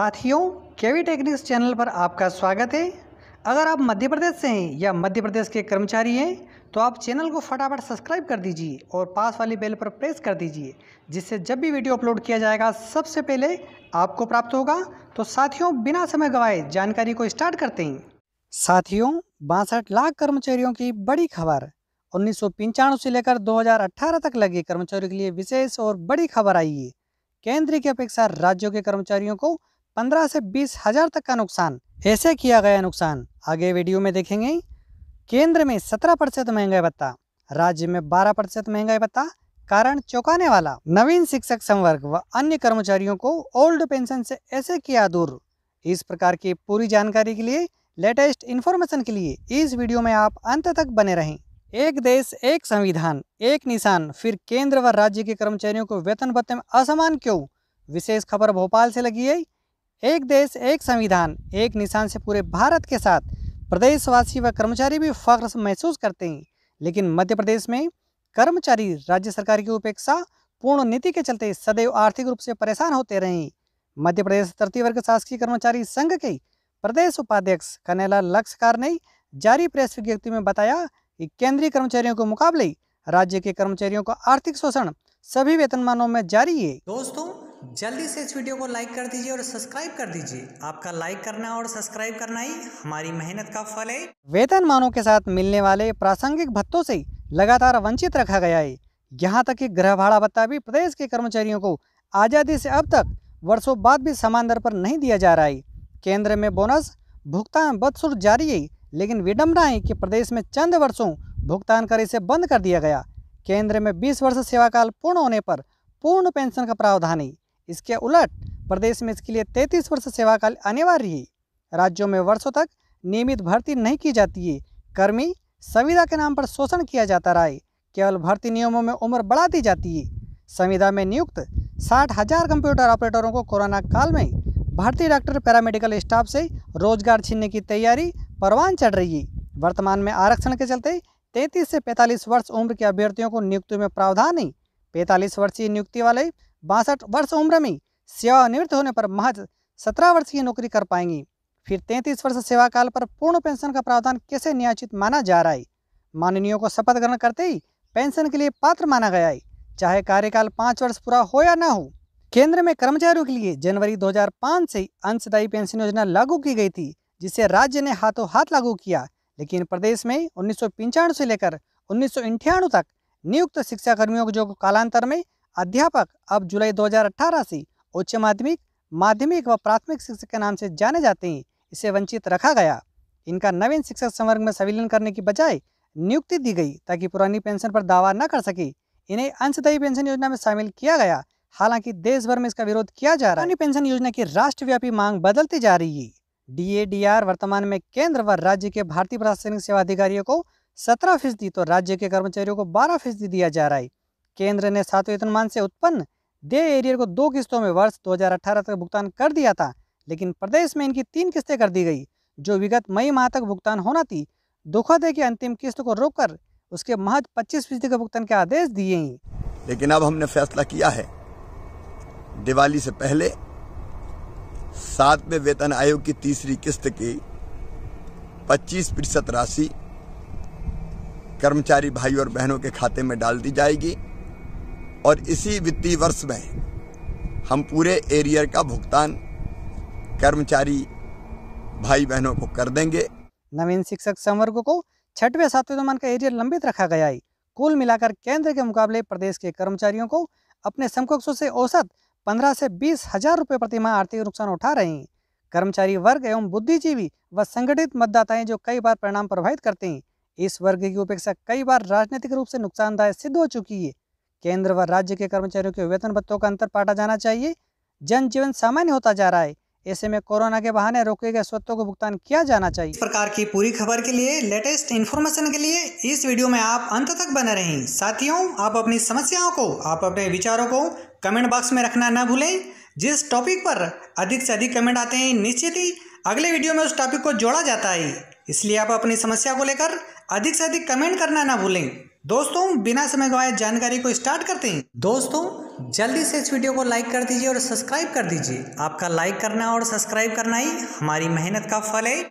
साथियों केवी techniques channel पर आपका स्वागत है अगर आप मध्य प्रदेश से हैं या मध्य प्रदेश के कर्मचारी हैं तो आप चैनल को फटाफट सब्सक्राइब कर दीजिए और पास वाली बेल पर प्रेस कर दीजिए जिससे जब भी वीडियो अपलोड किया जाएगा सबसे पहले आपको प्राप्त होगा तो साथियों बिना समय गवाए जानकारी को स्टार्ट करते हैं साथियों बासठ लाख कर्मचारियों की बड़ी खबर उन्नीस से लेकर दो तक लगे कर्मचारियों के लिए विशेष और बड़ी खबर आई है केंद्र की अपेक्षा राज्यों के कर्मचारियों को पंद्रह से बीस हजार तक का नुकसान ऐसे किया गया नुकसान आगे वीडियो में देखेंगे केंद्र में सत्रह प्रतिशत महंगाई भत्ता राज्य में बारह प्रतिशत महंगाई भत्ता कारण चौंकाने वाला नवीन शिक्षक संवर्ग व अन्य कर्मचारियों को ओल्ड पेंशन से ऐसे किया दूर इस प्रकार की पूरी जानकारी के लिए लेटेस्ट इन्फॉर्मेशन के लिए इस वीडियो में आप अंत तक बने रहें एक देश एक संविधान एक निशान फिर केंद्र व राज्य के कर्मचारियों को वेतन भत्ते में असमान क्यों विशेष खबर भोपाल से लगी है एक देश एक संविधान एक निशान से पूरे भारत के साथ प्रदेशवासी व कर्मचारी भी फख्र महसूस करते हैं लेकिन मध्य प्रदेश में कर्मचारी राज्य सरकार की उपेक्षा पूर्ण नीति के चलते सदैव आर्थिक रूप से परेशान होते रहे मध्य प्रदेश तृतीय वर्ग शासकीय कर्मचारी संघ के प्रदेश उपाध्यक्ष कनेला लक्षकार ने जारी प्रेस विज्ञप्ति में बताया कि केंद्रीय कर्मचारियों के मुकाबले राज्य के कर्मचारियों का आर्थिक शोषण सभी वेतनमानों में जारी है दोस्तों जल्दी से इस वीडियो को लाइक कर दीजिए और सब्सक्राइब कर दीजिए आपका लाइक करना और सब्सक्राइब करना ही हमारी मेहनत का फल है मानों के साथ मिलने वाले प्रासंगिक भत्तों से लगातार वंचित रखा गया है यहाँ तक कि ग्रह भाड़ा भत्ता भी प्रदेश के कर्मचारियों को आज़ादी से अब तक वर्षों बाद भी समान दर पर नहीं दिया जा रहा है केंद्र में बोनस भुगतान बदसुर जारी है लेकिन विडम्बना है कि प्रदेश में चंद वर्षों भुगतान कर इसे बंद कर दिया गया केंद्र में 20 वर्ष सेवाकाल पूर्ण होने पर पूर्ण पेंशन का प्रावधान है इसके उलट प्रदेश में इसके लिए तैतीस वर्ष सेवाकाल अनिवार्य है राज्यों में वर्षों तक नियमित भर्ती नहीं की जाती है कर्मी संविदा के नाम पर शोषण किया जाता रहा है केवल भर्ती नियमों में उम्र बढ़ा दी जाती है संविदा में नियुक्त साठ हजार कंप्यूटर ऑपरेटरों को कोरोना काल में भारतीय डॉक्टर पैरामेडिकल स्टाफ से रोजगार छीनने की तैयारी परवान चढ़ रही है वर्तमान में आरक्षण के चलते तैतीस से पैंतालीस वर्ष उम्र के अभ्यर्थियों को नियुक्ति में प्रावधान है पैंतालीस वर्षीय नियुक्ति वाले बासठ वर्ष उम्र में सेवानिवृत्त होने पर महज सत्रह वर्ष की नौकरी कर पाएंगी फिर तैंतीस वर्ष सेवा काल पर पूर्ण पेंशन का प्रावधान कैसे न्यायचित माना जा रहा है माननीयों को शपथ ग्रहण करते ही पेंशन के लिए पात्र माना गया है चाहे कार्यकाल पाँच वर्ष पूरा हो या ना हो केंद्र में कर्मचारियों के लिए जनवरी 2005 से अंशदायी पेंशन योजना लागू की गई थी जिसे राज्य ने हाथों हाथ लागू किया लेकिन प्रदेश में उन्नीस से लेकर उन्नीस तक नियुक्त शिक्षा कर्मियों जो कालांतर में अध्यापक अब जुलाई 2018 से उच्च माध्यमिक माध्यमिक व प्राथमिक शिक्षक के नाम से जाने जाते हैं इसे वंचित रखा गया इनका नवीन शिक्षक संवर्ग में संविलन करने की बजाय नियुक्ति दी गई ताकि पुरानी पेंशन पर दावा न कर सके इन्हें अंशदायी पेंशन योजना में शामिल किया गया हालांकि देश भर में इसका विरोध किया जा रहा है पुरानी पेंशन योजना की राष्ट्रव्यापी मांग बदलती जा रही है डी वर्तमान में केंद्र व राज्य के भारतीय प्रशासनिक सेवा अधिकारियों को सत्रह फीसदी तो राज्य के कर्मचारियों को बारह फीसदी दिया जा रहा है केंद्र ने सातवें वेतनमान से उत्पन्न देय एरियर को दो किस्तों में वर्ष 2018 तक भुगतान कर दिया था लेकिन प्रदेश में इनकी तीन किस्तें कर दी गई जो विगत मई माह तक भुगतान होना थी दुखद है कि अंतिम किस्त को रोककर उसके महज पच्चीस फीसदी के भुगतान के आदेश दिए हैं लेकिन अब हमने फैसला किया है दिवाली से पहले सातवें वेतन आयोग की तीसरी किस्त की पच्चीस प्रतिशत राशि कर्मचारी भाई और बहनों के खाते में डाल दी जाएगी और इसी वित्तीय वर्ष में हम पूरे एरियर का भुगतान कर्मचारी भाई बहनों को कर देंगे नवीन शिक्षक संवर्ग को छठवें सातवें दमान का एरियर लंबित रखा गया है कुल मिलाकर केंद्र के मुकाबले प्रदेश के कर्मचारियों को अपने समकक्षों से औसत पंद्रह से बीस हजार रुपये प्रतिमाह आर्थिक नुकसान उठा रहे हैं कर्मचारी वर्ग एवं बुद्धिजीवी व संगठित मतदाताएं जो कई बार परिणाम प्रभावित करते हैं इस वर्ग की उपेक्षा कई बार राजनीतिक रूप से नुकसानदायक सिद्ध हो चुकी है केंद्र व राज्य के कर्मचारियों के वेतन भत्तों का अंतर पाटा जाना चाहिए जनजीवन सामान्य होता जा रहा है ऐसे में कोरोना के बहाने रोके गए स्वत्तों को भुगतान किया जाना चाहिए इस प्रकार की पूरी खबर के लिए लेटेस्ट इन्फॉर्मेशन के लिए इस वीडियो में आप अंत तक बने रहें साथियों आप अपनी समस्याओं को आप अपने विचारों को कमेंट बॉक्स में रखना न भूलें जिस टॉपिक पर अधिक से अधिक कमेंट आते हैं निश्चित ही अगले वीडियो में उस टॉपिक को जोड़ा जाता है इसलिए आप अपनी समस्या को लेकर अधिक से अधिक कमेंट करना ना भूलें दोस्तों बिना समय गवाए जानकारी को स्टार्ट करते हैं दोस्तों जल्दी से इस वीडियो को लाइक कर दीजिए और सब्सक्राइब कर दीजिए आपका लाइक करना और सब्सक्राइब करना ही हमारी मेहनत का फल है